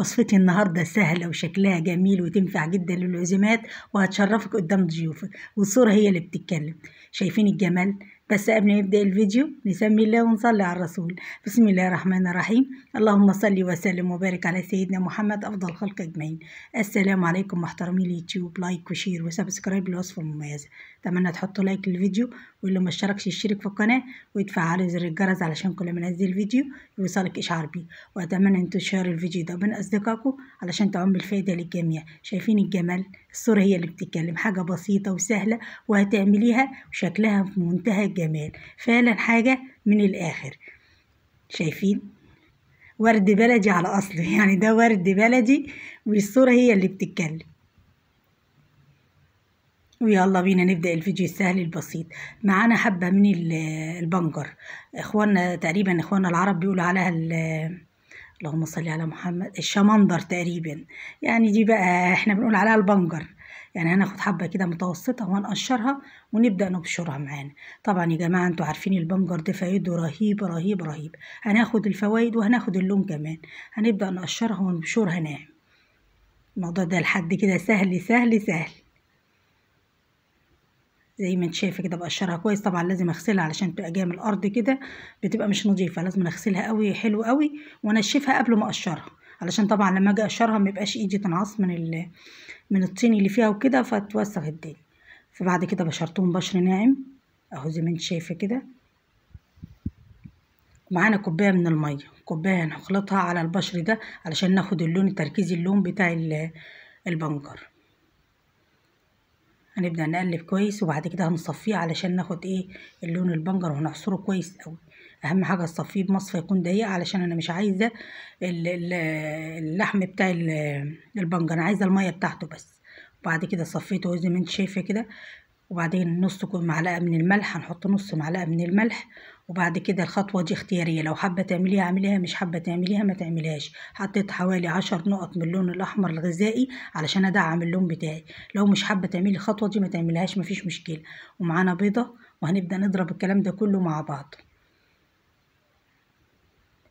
وصفتي النهاردة سهلة وشكلها جميل وتنفع جدا للعزومات وهتشرفك قدام ضيوفك والصورة هي اللي بتتكلم شايفين الجمال بس قبل ما يبدأ الفيديو نسمي الله ونصلي على الرسول بسم الله الرحمن الرحيم اللهم صل وسلم وبارك على سيدنا محمد أفضل خلق أجمعين السلام عليكم محترمي اليوتيوب لايك وشير وسبسكرايب للوصفة المميزة أتمنى تحطوا لايك للفيديو واللي ما اشتركش يشترك في القناة ويتفعل زر الجرس علشان كل ما انزل فيديو يوصلك إشعار بيه وأتمنى أن تشير الفيديو ده بين أصدقائكم علشان تعم الفايدة للجميع شايفين الجمال الصورة هي اللي بتتكلم حاجة بسيطة وسهلة وهتعمليها وشكلها في منتهى الجمال الجمال فعلا حاجة من الآخر شايفين ورد بلدي على أصله يعني ده ورد بلدي والصورة هي اللي بتتكلم ويلا بينا نبدأ الفيديو السهل البسيط معانا حبة من البنجر اخواننا تقريبا اخواننا العرب بيقولوا عليها اللهم صل على محمد الشمندر تقريبا يعني دي بقى احنا بنقول عليها البنجر يعني هناخد حبة كده متوسطة وهنقشرها ونبدأ نبشرها معانا طبعا يا جماعة انتوا عارفين البنجر ده فايده رهيب رهيب رهيب هناخد الفوايد وهناخد اللون كمان هنبدأ نقشرها ونبشرها ناعم الموضوع ده لحد كده سهل سهل سهل زي ما انت شايفه كده بقشرها كويس طبعا لازم اغسلها علشان تبقى جايه من الارض كده بتبقى مش نظيفه لازم اغسلها قوي حلو قوي وانشفها قبل ما اقشرها علشان طبعا لما اجي اقشرها ميبقاش ايدي تنعص من ال... من الطين اللي فيها وكده فتوسخ الدنيا فبعد كده بشرتهم بشر ناعم اهو زي ما انت شايفه كده معانا كوبايه من الميه كوبايه هنخلطها على البشر ده علشان ناخد اللون التركيزي اللون بتاع البنجر هنبدا نقلب كويس وبعد كده هنصفيه علشان ناخد ايه اللون البنجر وهنعصره كويس قوي اهم حاجه الصفيه بمصفى يكون ضيق علشان انا مش عايزه اللحم بتاع البنجر انا عايزه الميه بتاعته بس وبعد كده صفيته زي ما انت شايفه كده وبعدين نص معلقه من الملح هنحط نص معلقه من الملح وبعد كده الخطوه دي اختياريه لو حابه تعمليها اعمليها مش حابه تعمليها ما تعمليهاش حطيت حوالي عشر نقط من اللون الاحمر الغذائي علشان ادعم اللون بتاعي لو مش حابه تعملي الخطوه دي ما تعمليهاش مفيش مشكله ومعانا بيضه وهنبدا نضرب الكلام ده كله مع بعض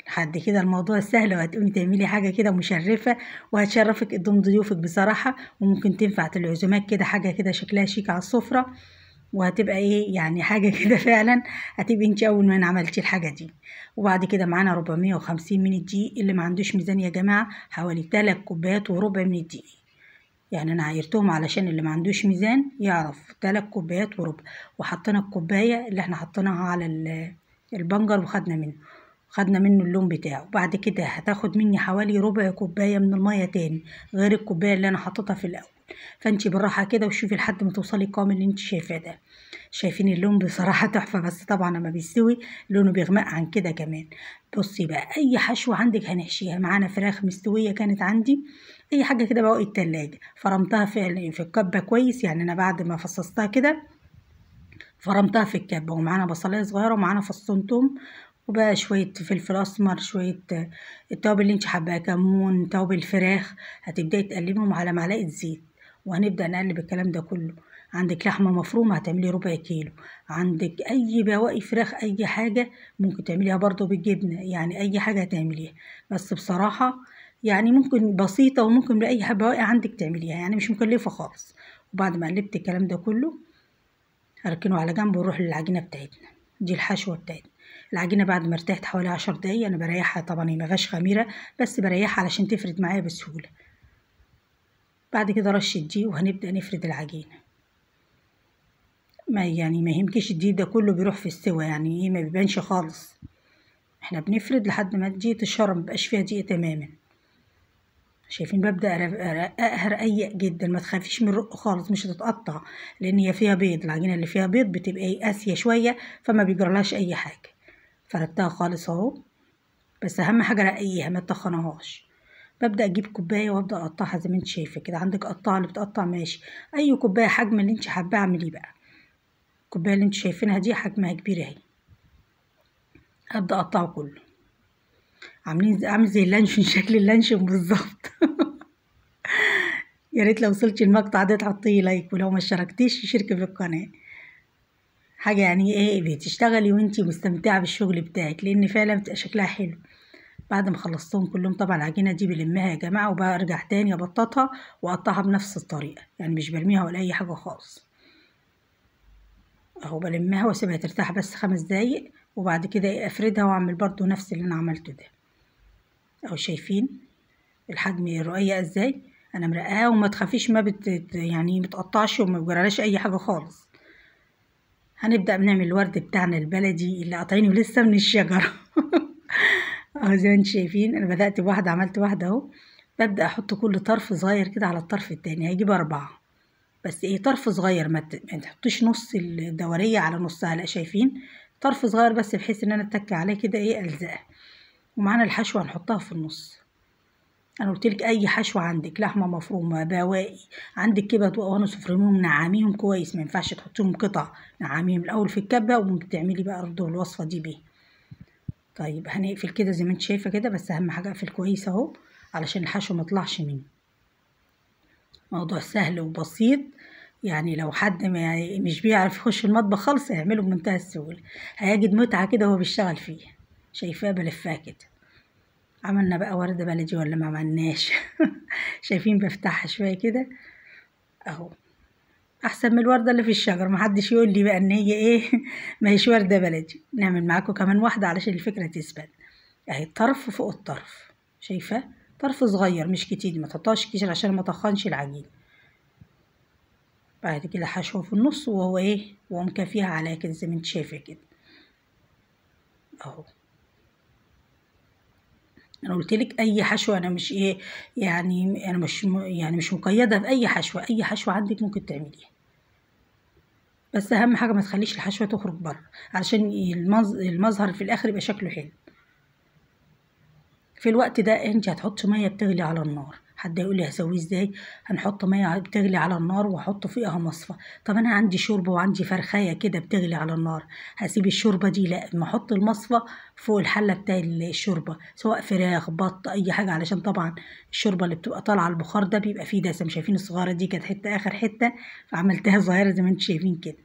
حد كده الموضوع سهل وهتقومي تعملي حاجة كده مشرفة وهتشرفك قدام ضيوفك بصراحة وممكن تنفع العزومات كده حاجة كده شكلها شيك على السفرة وهتبقى ايه يعني حاجة كده فعلا هتبقي انت اول ما عملتي الحاجة دي وبعد كده معانا 450 من الدقيق اللي ما عندوش ميزان يا جماعة حوالي 3 كوبايات وربع من الدقيق يعني انا عايرتهم علشان اللي ما عندوش ميزان يعرف 3 كوبايات وربع وحطينا الكوباية اللي احنا حطيناها على البنجر وخدنا منه خدنا منه اللون بتاعه بعد كده هتاخد مني حوالي ربع كوباية من المية تاني غير الكوباية اللي انا حطيتها في الاول فانت بالراحة كده وشوفي لحد ما توصلي القوام اللي انت شايفاه ده شايفين اللون بصراحة تحفة بس طبعا لما بيستوي لونه بيغمق عن كده كمان بصي بقى اي حشوة عندك هنحشيها معانا فراخ مستوية كانت عندي اي حاجة كده بقى التلاجة فرمتها في, في الكبة كويس يعني انا بعد ما فصصتها كده فرمتها في الكبة ومعانا بصلاية صغيرة ومعانا فصنتهم وبقى شوية فلفل أسمر شوية التوابل اللي انت حباها كمون توابل فراخ هتبدأي تقلبهم على معلقة زيت وهنبدأ نقلب الكلام ده كله عندك لحمة مفرومة هتعملي ربع كيلو عندك أي بواقي فراخ أي حاجة ممكن تعمليها برضو بالجبنة يعني أي حاجة هتعمليها بس بصراحة يعني ممكن بسيطة وممكن بأي حاجة بواقي عندك تعمليها يعني مش مكلفة خالص وبعد ما قلبت الكلام ده كله هركنه على جنب ونروح للعجينة بتاعتنا دي الحشوة بتاعتنا العجينه بعد ما ارتحت حوالي عشر دقايق انا بريحها طبعا هي مفيهاش خميره بس بريحها علشان تفرد معايا بسهوله بعد كده رشه دي وهنبدا نفرد العجينه ما يعني ما يهمكش الدقيق ده كله بيروح في السوا يعني ايه ما بيبانش خالص احنا بنفرد لحد ما دقيقة الشرم مبقاش فيها دقيق تماما شايفين ببدأ ارقها رقيق جدا ما تخافيش من الرق خالص مش هتتقطع لأن هي فيها بيض العجينة اللي فيها بيض بتبقى إيه، قاسية شوية فما بيجرلهاش أي حاجة فردتها خالص اهو بس اهم حاجه رقيها ما تخنهاش ببدا اجيب كوبايه وابدا اقطعها زي ما انت شايفه كده عندك قطاعه اللي بتقطع ماشي اي كوبايه حجم اللي انت حابه اعمليه بقى الكوبايه اللي انت شايفينها دي حجمها كبير اهي ابدا اقطعه كله عاملين عامل زي اللانشون شكل اللانشون بالظبط يا ريت لو وصلتي المقطع ده تحطيه لايك ولو ما اشتركتيش شاركي في القناه حاجة يعني ايه بتشتغلي وانتي مستمتعة بالشغل بتاعك لان فعلا بتبقى شكلها حلو بعد ما خلصتهم كلهم طبعا العجينة دي بلمها يا جماعة وبرجع تاني ابططها واقطعها بنفس الطريقة يعني مش برميها ولا اي حاجة خالص اهو بلمها واسيبها ترتاح بس خمس دقايق وبعد كده افردها واعمل برضو نفس اللي انا عملته ده اهو شايفين الحجم الرؤيه ازاي انا مرقاها وما تخافيش ما بت يعني متقطعش وما اي حاجة خالص هنبدأ بنعمل الورد بتاعنا البلدي اللي قاطعينه لسه من الشجرة اهو زي ما انتم شايفين انا بدأت بواحدة عملت واحدة اهو ببدأ احط كل طرف صغير كده على الطرف التاني هيجيب اربعة بس ايه طرف صغير ما تحطيش نص الدورية على نصها لا شايفين طرف صغير بس بحيث ان انا اتكي عليه كده ايه الزقه ومعانا الحشوة هنحطها في النص انا قلت لك اي حشو عندك لحمه مفرومه بواقي عندك كبد وقوانص صفرميهم نعميهم كويس ما ينفعش تحطيهم قطع نعميهم الاول في الكبه وبتعملي بقى برضه الوصفه دي بيه طيب هنقفل كده زي ما انت شايفه كده بس اهم حاجه اقفل كويس اهو علشان الحشو ما يطلعش مني موضوع سهل وبسيط يعني لو حد ما مش بيعرف يخش المطبخ خالص هيعمله بمنتهى السهوله هيجد متعه كده وهو بيشتغل فيه شايفاه بلفاه كده عملنا بقى ورده بلدي ولا ما عملناش شايفين بفتحها شويه كده اهو احسن من الورده اللي في الشجر محدش يقول لي بقى ان هي ايه ما هيش ورده بلدي نعمل معاكم كمان واحده علشان الفكره تثبت اهي الطرف فوق الطرف شايفه طرف صغير مش كتير ما تقطعش كتير عشان ما تخنش العجين بعد كده حشوه في النص وهو ايه واقوم عليها كده زي ما انت شايفه كده اهو انا قلت لك اي حشوه انا مش ايه يعني انا مش يعني مش مقيده باي حشوه اي حشوه عندك ممكن تعمليها بس اهم حاجه ما تخليش الحشوه تخرج بره علشان المظهر في الاخر يبقى شكله حلو في الوقت ده انت هتحطي ميه بتغلي على النار حد يقول لي هسويه ازاي هنحط ميه بتغلي على النار واحط فيها مصفى طب انا عندي شوربه وعندي فرخايه كده بتغلي على النار هسيب الشوربه دي لا ما احط المصفى فوق الحله بتاع الشوربه سواء فراخ بط اي حاجه علشان طبعا الشوربه اللي بتبقى طالعه البخار ده بيبقى فيه دسم شايفين الصغيره دي كانت حته اخر حته فعملتها صغيره زي ما انتم شايفين كده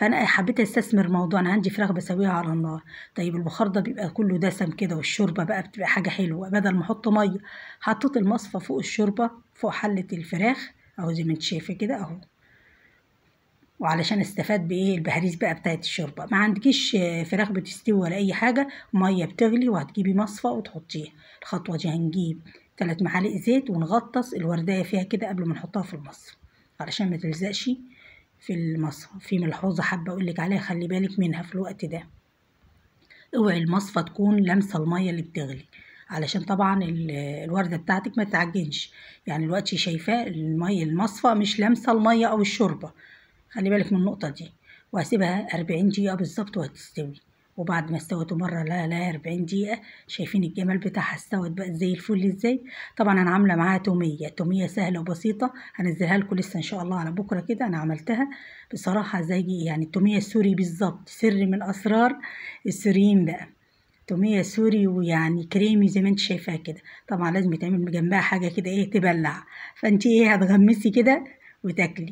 فانا حبيت استثمر موضوع انا عندي فراخ بسويها على النار طيب البخار ده بيبقى كله دسم كده والشوربه بقى بتبقى حاجه حلوه بدل ما احط ميه حطيت المصفى فوق الشوربه فوق حله الفراخ اهو زي ما انت شايفه كده اهو وعلشان استفاد بايه البهاريز بقى بتاعت الشوربه ما عندكيش فراخ بتستوي ولا اي حاجه ميه بتغلي وهتجيبي مصفى وتحطيها الخطوه دي هنجيب ثلاث معالق زيت ونغطس الوردية فيها كده قبل ما نحطها في المصفى علشان ما تلزقش في المصفى في ملحوظة حابة أقولك عليها خلي بالك منها في الوقت ده اوعي المصفى تكون لامسة المية اللي بتغلي علشان طبعا الوردة بتاعتك ما تعجنش يعني الوقت شايفاه المية المصفى مش لامسة المية أو الشوربة خلي بالك من النقطة دي وهسيبها أربعين دقيقة بالظبط وهتستوي وبعد ما استوت مرة لا لا 40 دقيقة شايفين الجمال بتاعها استوت بقى زي الفل ازاي طبعا انا عاملة معاها تومية تومية سهلة وبسيطة هنزلها لكم لسه ان شاء الله على بكرة كده انا عملتها بصراحة زي يعني التومية السوري بالظبط سر من اسرار السوريين بقى تومية سوري ويعني كريمي زي ما انت شايفاها كده طبعا لازم يتعمل جنبها حاجة كده ايه تبلع فانت ايه هتغمسي كده وتاكلي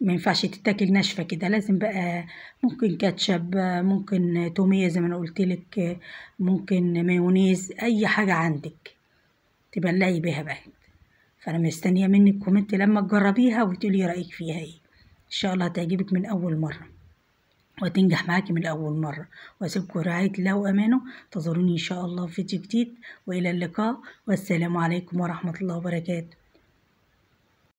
ما ينفعش تتاكل ناشفه كده لازم بقى ممكن كاتشب ممكن توميه زي ما انا قلت لك ممكن مايونيز اي حاجه عندك تبلعي بيها بقى فانا مستنيه منك كومنت لما تجربيها وتقولي رايك فيها ايه ان شاء الله هتعجبك من اول مره وتنجح معاكي من اول مره واسيبكم رعايه الله وامانه انتظروني ان شاء الله في فيديو جديد والى اللقاء والسلام عليكم ورحمه الله وبركاته